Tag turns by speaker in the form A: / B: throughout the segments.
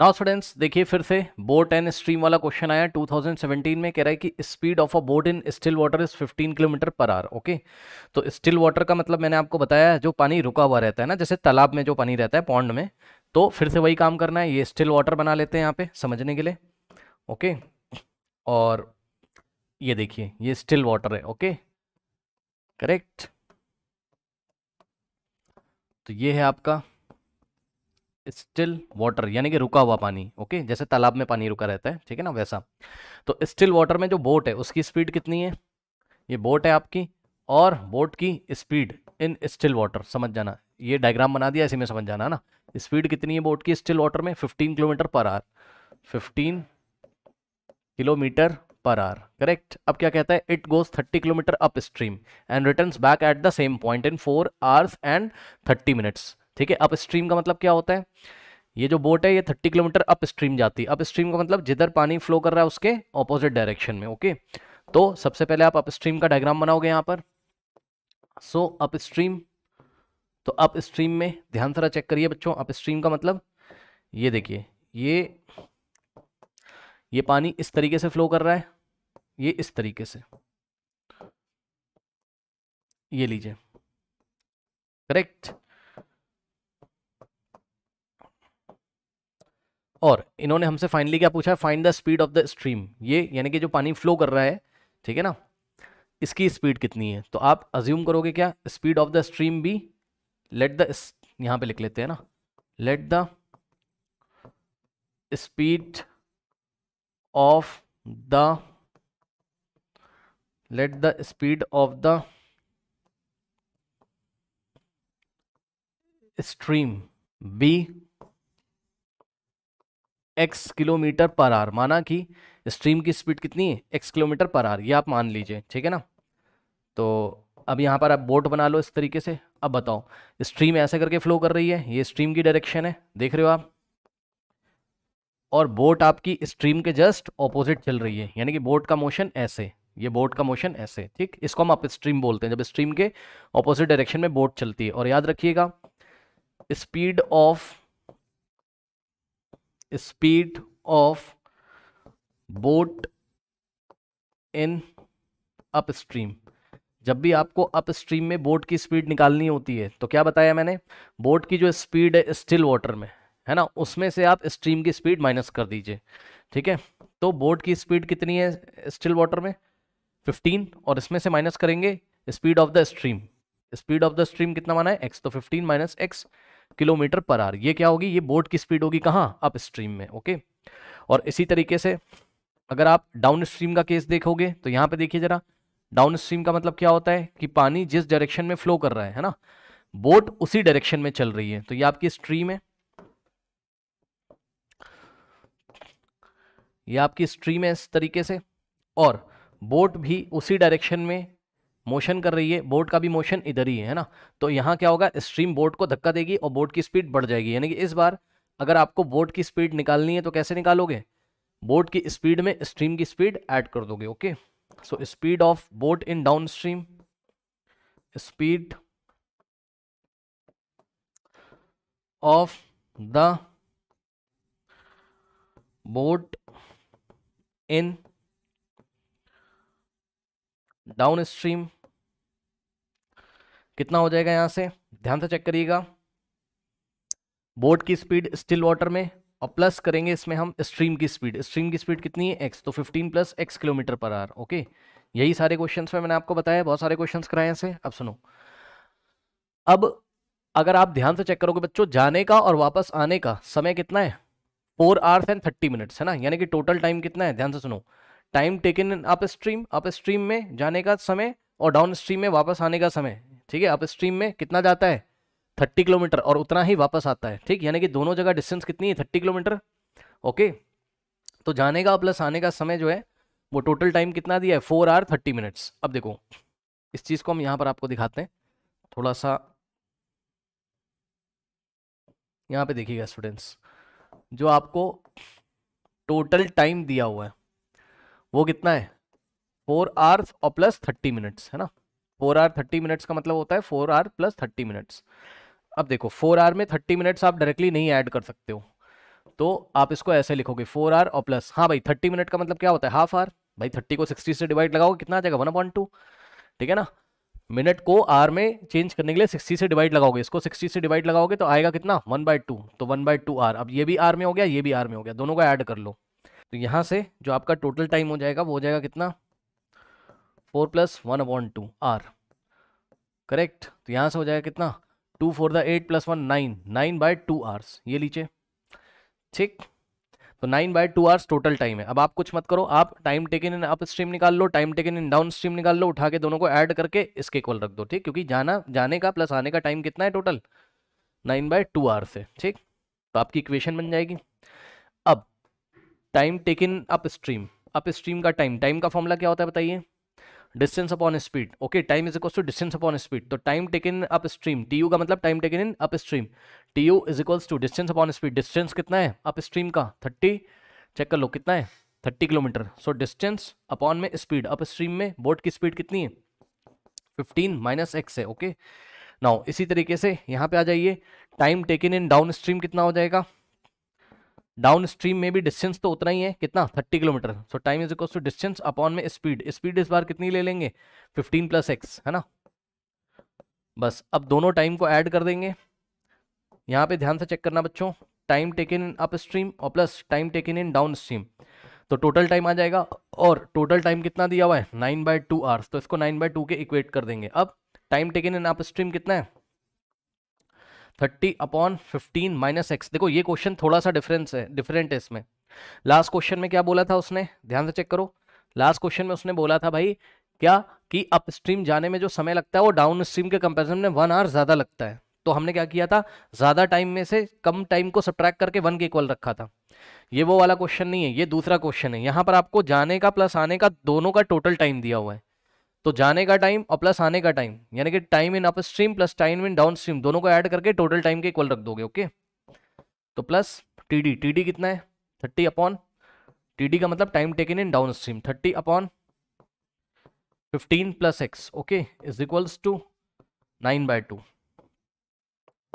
A: Now students देखिए फिर से बोट एंड स्ट्रीम वाला क्वेश्चन आया 2017 में कह रहा है कि speed of a boat in still water is 15 kilometre per hour okay तो स्टिल वाटर का मतलब मैंने आपको बताया जो पानी रुका हुआ रहता है ना जैसे तालाब में जो पानी रहता है पौंड में तो फिर से वही काम करना है ये स्टिल वाटर बना लेते हैं यहाँ पे समझने के लिए ओके और ये देखिए ये स्टिल वाटर है ओके करेक्ट तो ये है आपका स्टिल वाटर यानी कि रुका हुआ पानी ओके जैसे तालाब में पानी रुका रहता है ठीक है ना वैसा तो स्टिल वाटर में जो बोट है उसकी स्पीड कितनी है ये बोट है आपकी और बोट की स्पीड इन स्टिल वाटर समझ जाना ये डायग्राम बना दिया इसी में समझ जाना ना स्पीड कितनी है बोट की स्टिल वाटर में 15 kilometre per hour 15 kilometre per hour correct अब क्या कहता है it goes 30 kilometre up stream and returns back at the same point in four hours and 30 minutes ठीक है अप स्ट्रीम का मतलब क्या होता है ये जो बोट है ये थर्टी किलोमीटर अप स्ट्रीम जाती है अप स्ट्रीम का मतलब जिधर पानी फ्लो कर रहा है उसके ऑपोजिट डायरेक्शन में ओके तो सबसे पहले आप अप स्ट्रीम का डायग्राम बनाओगे यहां पर सो अप स्ट्रीम तो अप स्ट्रीम में ध्यान सारा चेक करिए बच्चों अप स्ट्रीम का मतलब ये देखिए ये ये पानी इस तरीके से फ्लो कर रहा है ये इस तरीके से ये लीजिए करेक्ट और इन्होंने हमसे फाइनली क्या पूछा find the speed of the stream ये यानी कि जो पानी फ्लो कर रहा है ठीक है ना इसकी स्पीड कितनी है तो आप अज्यूम करोगे क्या स्पीड ऑफ द स्ट्रीम भी लेट द यहां पे लिख लेते हैं ना let the speed of the let the speed of the stream be x kilometre per hour माना कि स्ट्रीम की स्पीड कितनी है एक्स किलोमीटर पर आर ये आप मान लीजिए ठीक है ना तो अब यहाँ पर आप बोट बना लो इस तरीके से अब बताओ स्ट्रीम ऐसे करके फ्लो कर रही है ये स्ट्रीम की डायरेक्शन है देख रहे हो आप और बोट आपकी स्ट्रीम के जस्ट ऑपोजिट चल रही है यानी कि बोट का मोशन ऐसे ये बोट का मोशन ऐसे ठीक इसको हम आप स्ट्रीम बोलते हैं जब स्ट्रीम के ऑपोजिट डायरेक्शन में बोट चलती है और याद रखिएगा speed of speed of boat in upstream जब भी आपको अपस्ट्रीम में बोट की स्पीड निकालनी होती है तो क्या बताया मैंने बोट की जो स्पीड है स्टिल वाटर में है ना उसमें से आप स्ट्रीम की स्पीड माइनस कर दीजिए ठीक है तो बोट की स्पीड कितनी है स्टिल वाटर में 15 और इसमें से माइनस करेंगे speed of the stream speed of the stream कितना माना है एक्स तो fifteen minus x kilometre per hour ये क्या होगी ये बोट की स्पीड होगी कहाँ अप स्ट्रीम में ओके और इसी तरीके से अगर आप डाउन स्ट्रीम का केस देखोगे तो यहाँ पे देखिए जरा डाउन स्ट्रीम का मतलब क्या होता है कि पानी जिस डायरेक्शन में फ्लो कर रहा है है ना बोट उसी डायरेक्शन में चल रही है तो ये आपकी स्ट्रीम है ये आपकी स्ट्रीम है इस तरीके से और बोट भी उसी डायरेक्शन में मोशन कर रही है बोट का भी मोशन इधर ही है ना तो यहाँ क्या होगा स्ट्रीम बोट को धक्का देगी और बोट की स्पीड बढ़ जाएगी यानी कि इस बार अगर आपको बोट की स्पीड निकालनी है तो कैसे निकालोगे बोट की स्पीड में स्ट्रीम की स्पीड ऐड कर दोगे okay so speed of boat in down stream speed of the boat in stream कितना हो जाएगा यहाँ से ध्यान से चेक करिएगा बोट की स्पीड स्टिल वाटर में और प्लस करेंगे इसमें हम स्ट्रीम की स्पीड स्ट्रीम की स्पीड कितनी है एक्स तो 15 plus x kilometre per hour okay यही सारे क्वेश्चंस में मैंने आपको बताया बहुत सारे क्वेश्चंस कराए से अब सुनो अब अगर आप ध्यान से चेक करोगे बच्चों जाने का और वापस आने का समय कितना है four hours and thirty minutes है ना यानी कि टोटल टाइम कितना है ध्यान से सुनो time taken up stream up stream में जाने का समय और डाउन स्ट्रीम में वापस आने का समय ठीक है अप स्ट्रीम में कितना जाता है थर्टी किलोमीटर और उतना ही वापस आता है ठीक यानी कि दोनों जगह डिस्टेंस कितनी है थर्टी किलोमीटर ओके तो जाने का प्लस आने का समय जो है वो टोटल टाइम कितना दिया है फोर आवर थर्टी मिनट्स अब देखो इस चीज़ को हम यहाँ पर आपको दिखाते हैं थोड़ा सा यहाँ पे देखिएगा स्टूडेंट्स जो आपको टोटल टाइम दिया हुआ है वो कितना है फोर आवर्स और प्लस थर्टी मिनट्स है ना फोर आर थर्टी मिनट्स का मतलब होता है four hour plus thirty minutes अब देखो फोर आर में थर्टी मिनट्स आप डायरेक्टली नहीं ऐड कर सकते हो तो आप इसको ऐसे लिखोगे फोर आर और प्लस हाँ भाई थर्टी मिनट का मतलब क्या होता है हाफ आर भाई थर्टी को सिक्सटी से डिवाइड लगाओ कितना आ जाएगा वन अपॉइंट टू ठीक है ना मिनट को आर में चेंज करने के लिए सिक्सटी से डिवाइड लगाओगे इसको सिक्सटी से डिवाइड लगाओगे तो आएगा कितना वन बाई टू तो वन बाई टू आर अब ये भी आर में हो गया ये भी आर में हो गया दोनों का ऐड कर लो तो यहाँ से जो आपका टोटल टाइम हो जाएगा वो हो जाएगा कितना four plus one upon two hour correct तो यहाँ से हो जाएगा कितना two four the eight plus one nine nine by two hours ये लीजिए ठीक तो nine by two hours total time है अब आप कुछ मत करो आप time taken in up stream निकाल लो time taken in down stream निकाल लो उठा के दोनों को ऐड करके इसके इक्वल रख दो ठीक क्योंकि जाना जाने का प्लस आने का टाइम कितना है total nine by two hours है ठीक तो आपकी इक्वेशन बन जाएगी अब time taken up stream up stream का टाइम टाइम का फॉर्मूला क्या होता है बताइए distance upon speed okay time is equals to distance upon speed तो time taken up stream T का मतलब time taken in up stream T U is equals to distance upon speed distance कितना है up stream का thirty check कर लो कितना है thirty kilometre so distance upon में स्पीड अप स्ट्रीम में बोट की स्पीड कितनी है फिफ्टीन माइनस एक्स है ओके okay? नाउ इसी तरीके से यहाँ पे आ जाइए time taken in down stream कितना हो जाएगा डाउन स्ट्रीम में भी डिस्टेंस तो उतना ही है कितना thirty kilometre so time is equal to distance upon में स्पीड स्पीड इस बार कितनी ले लेंगे फिफ्टीन प्लस एक्स है ना बस अब दोनों टाइम को ऐड कर देंगे यहाँ पे ध्यान से चेक करना बच्चों time taken in up stream और plus time taken in down stream तो टोटल टाइम आ जाएगा और टोटल टाइम कितना दिया हुआ है नाइन बाय टू आवर्स तो इसको नाइन बाय टू के इक्वेट कर देंगे अब time taken in up stream कितना है thirty upon fifteen minus x देखो ये क्वेश्चन थोड़ा सा डिफरेंस है डिफरेंट है इसमें लास्ट क्वेश्चन में क्या बोला था उसने ध्यान से चेक करो लास्ट क्वेश्चन में उसने बोला था भाई क्या कि अपस्ट्रीम जाने में जो समय लगता है वो डाउन स्ट्रीम के कंपेरिजन में वन आवर ज़्यादा लगता है तो हमने क्या किया था ज़्यादा टाइम में से कम टाइम को सब्ट्रैक करके वन के इक्वल रखा था ये वो वाला क्वेश्चन नहीं है ये दूसरा क्वेश्चन है यहाँ पर आपको जाने का प्लस आने का दोनों का टोटल टाइम दिया हुआ है तो जाने का टाइम और प्लस आने का टाइम यानी कि टाइम इन अप्रीम stream plus time in down stream दोनों को ऐड करके टोटल टाइम के इक्वल रख दोगे ओके तो plus T D T D कितना है थर्टी अपॉन टी डी का मतलब time taken in down stream thirty upon fifteen plus x okay is equals to nine by two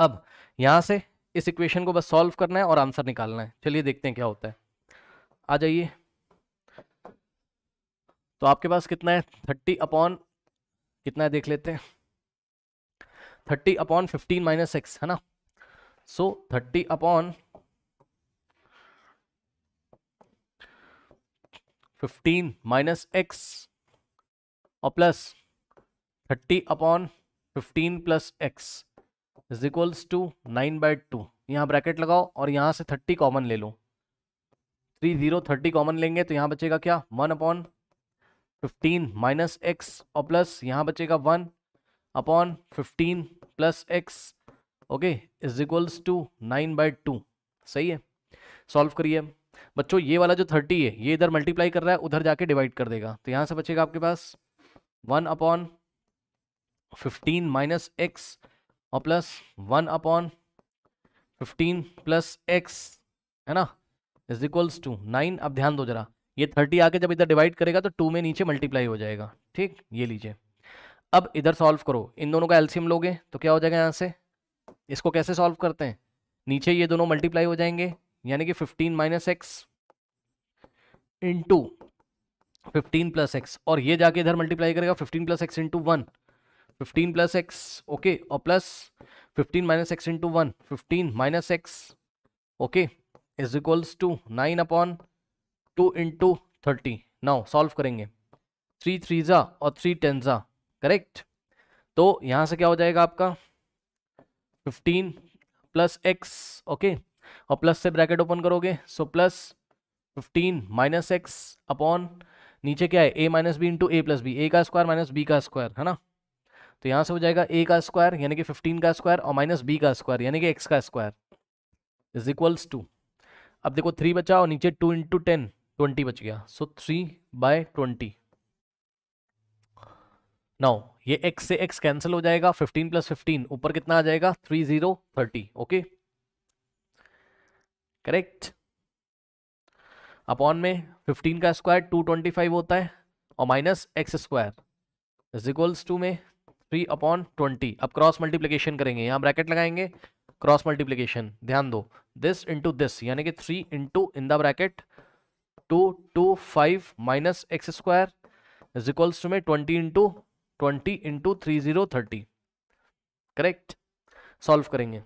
A: अब यहां से इस इक्वेशन को बस सॉल्व करना है और आंसर निकालना है चलिए देखते हैं क्या होता है आ जाइए तो आपके पास कितना है थर्टी अपॉन कितना है देख लेते हैं thirty upon fifteen minus x है ना so thirty upon fifteen minus x और plus thirty upon fifteen plus x is equals to nine by two यहाँ ब्रैकेट लगाओ और यहाँ से थर्टी कॉमन ले लो थ्री जीरो थर्टी कॉमन लेंगे तो यहाँ बचेगा क्या one upon fifteen minus x और प्लस यहाँ बचेगा one upon fifteen plus x okay is equals to nine by to सही है सॉल्व करिए बच्चों ये वाला जो थर्टी है ये इधर मल्टीप्लाई कर रहा है उधर जाके डिवाइड कर देगा तो यहाँ से बचेगा आपके पास one upon fifteen minus x और plus one upon fifteen plus x है ना इज इक्वल्स टू नाइन अब ध्यान दो जरा ये थर्टी आके जब इधर डिवाइड करेगा तो टू में नीचे मल्टीप्लाई हो जाएगा ठीक ये लीजिए अब इधर सॉल्व करो इन दोनों का एल्सियम लोगे तो क्या हो जाएगा यहाँ से इसको कैसे सॉल्व करते हैं नीचे ये दोनों मल्टीप्लाई हो जाएंगे यानी कि fifteen minus x into fifteen plus x और ये जाके इधर मल्टीप्लाई करेगा fifteen plus x into one fifteen plus x okay और plus fifteen minus x into one fifteen minus x okay is equals to nine upon two into thirty now solve करेंगे three three ज़ा और three ten ज़ा correct तो यहाँ से क्या हो जाएगा आपका फिफ्टीन प्लस एक्स ओके और प्लस से ब्रैकेट ओपन करोगे so plus fifteen minus x upon नीचे क्या है A minus B into A plus B A का स्क्वायर माइनस बी का स्क्वायर है ना तो यहाँ से हो जाएगा ए का स्क्वायर यानी कि फिफ्टीन का स्क्वायर और माइनस बी का स्क्वायर यानी कि एक्स का स्क्वायर इज इक्वल्स टू अब देखो थ्री बचा और नीचे टू इंटू टेन ट्वेंटी बच गया so three by twenty now ये एक्स से एक्स कैंसिल हो जाएगा फिफ्टीन प्लस फिफ्टीन ऊपर कितना आ जाएगा three zero thirty okay correct upon में फिफ्टीन का स्क्वायर टू ट्वेंटी फाइव होता है और minus x square is equals to में थ्री अपॉन ट्वेंटी अब क्रॉस मल्टीप्लीकेशन करेंगे यहाँ ब्रैकेट लगाएंगे क्रॉस मल्टीप्लीकेशन ध्यान दो दिस इंटू दिस यानी कि three into in the bracket two two five minus x square is equals to में twenty into twenty into three zero thirty correct solve करेंगे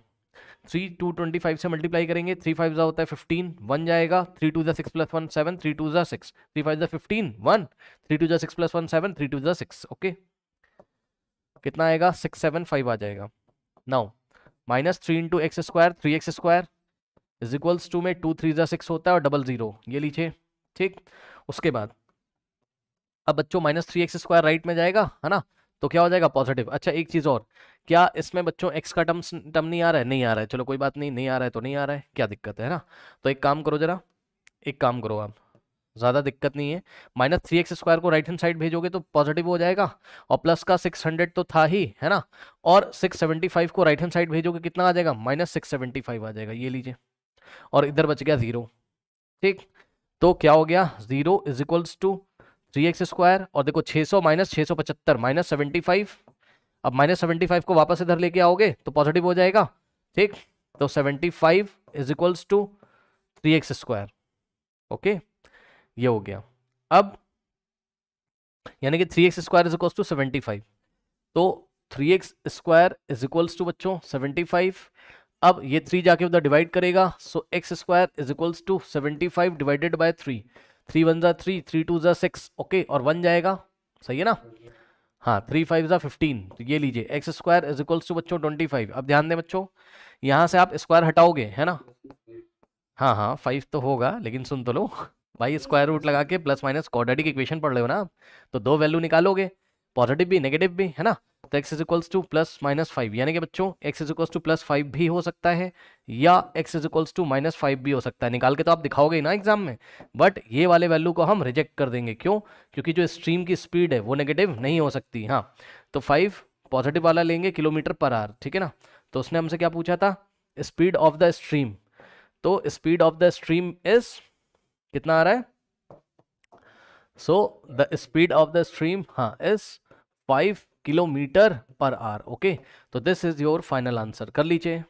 A: three two twenty five से multiply करेंगे three five जो होता है fifteen one जाएगा three two जो six plus one seven three two जो सिक्स थ्री फाइव जो फिफ्टीन वन थ्री टू जो six plus one seven three two जो सिक्स ओके कितना आएगा सिक्स सेवन फाइव आ जाएगा now minus three into x square three x square is equals to में two three जो six होता है और डबल ज़ीरो ये लीजिए ठीक उसके बाद अब बच्चों minus three x square right में जाएगा है ना तो क्या हो जाएगा पॉजिटिव अच्छा एक चीज़ और क्या इसमें बच्चों एक्स का टर्म टर्म नहीं आ रहा है नहीं आ रहा है चलो कोई बात नहीं नहीं आ रहा है तो नहीं आ रहा है क्या दिक्कत है ना तो एक काम करो जरा एक काम करो आप ज़्यादा दिक्कत नहीं है माइनस थ्री एक्स स्क्वायर को राइट हैंड साइड भेजोगे तो पॉजिटिव हो जाएगा और प्लस का सिक्स हंड्रेड तो था ही है ना और सिक्स सेवेंटी फाइव को राइट हैंड साइड भेजोगे कितना आ जाएगा माइनस सिक्स सेवेंटी फाइव आ जाएगा ये लीजिए और इधर बच गया ज़ीरो ठीक तो क्या हो गया zero is equals to three x square और देखो 600 सौ माइनस छः सौ पचहत्तर माइनस सेवेंटी फाइव अब माइनस सेवेंटी फाइव को वापस इधर लेके आओगे तो पॉजिटिव हो जाएगा ठीक तो seventy five is equals to three x square okay ये हो गया अब यानी कि three x square is equals to seventy five तो three x square is equals to बच्चों सेवेंटी फाइव अब ये थ्री जाके उधर डिवाइड करेगा so x square is equals to seventy five divided by three three one ज़ा three three two ज़ा six okay और वन जाएगा सही है ना हाँ थ्री फाइव ज़ा फिफ्टीन तो ये लीजिए x square is equals to बच्चों ट्वेंटी फाइव अब ध्यान दें बच्चों यहाँ से आप स्क्वायर हटाओगे है ना हाँ हाँ फाइव तो होगा लेकिन सुन तो लो भाई स्क्वायर रूट लगा के प्लस माइनस क्वाड्रेटिक इक्वेशन पढ़ रहे हो ना आप तो दो वैल्यू निकालोगे पॉजिटिव भी नेगेटिव भी है ना तो x is equals to plus minus five यानी कि बच्चों x is equals to plus five भी हो सकता है या x is equals to minus five भी हो सकता है निकाल के तो आप दिखाओगे ना एग्जाम में बट ये वाले वैल्यू को हम रिजेक्ट कर देंगे क्यों क्योंकि जो स्ट्रीम की स्पीड है वो नेगेटिव नहीं हो सकती हाँ तो फाइव पॉजिटिव वाला लेंगे किलोमीटर पर आर ठीक है ना तो उसने हमसे क्या पूछा था स्पीड ऑफ द स्ट्रीम तो speed of the stream is कितना आ रहा है so the speed of the stream हाँ is five kilometre per hour okay तो this is your final answer कर लीजिए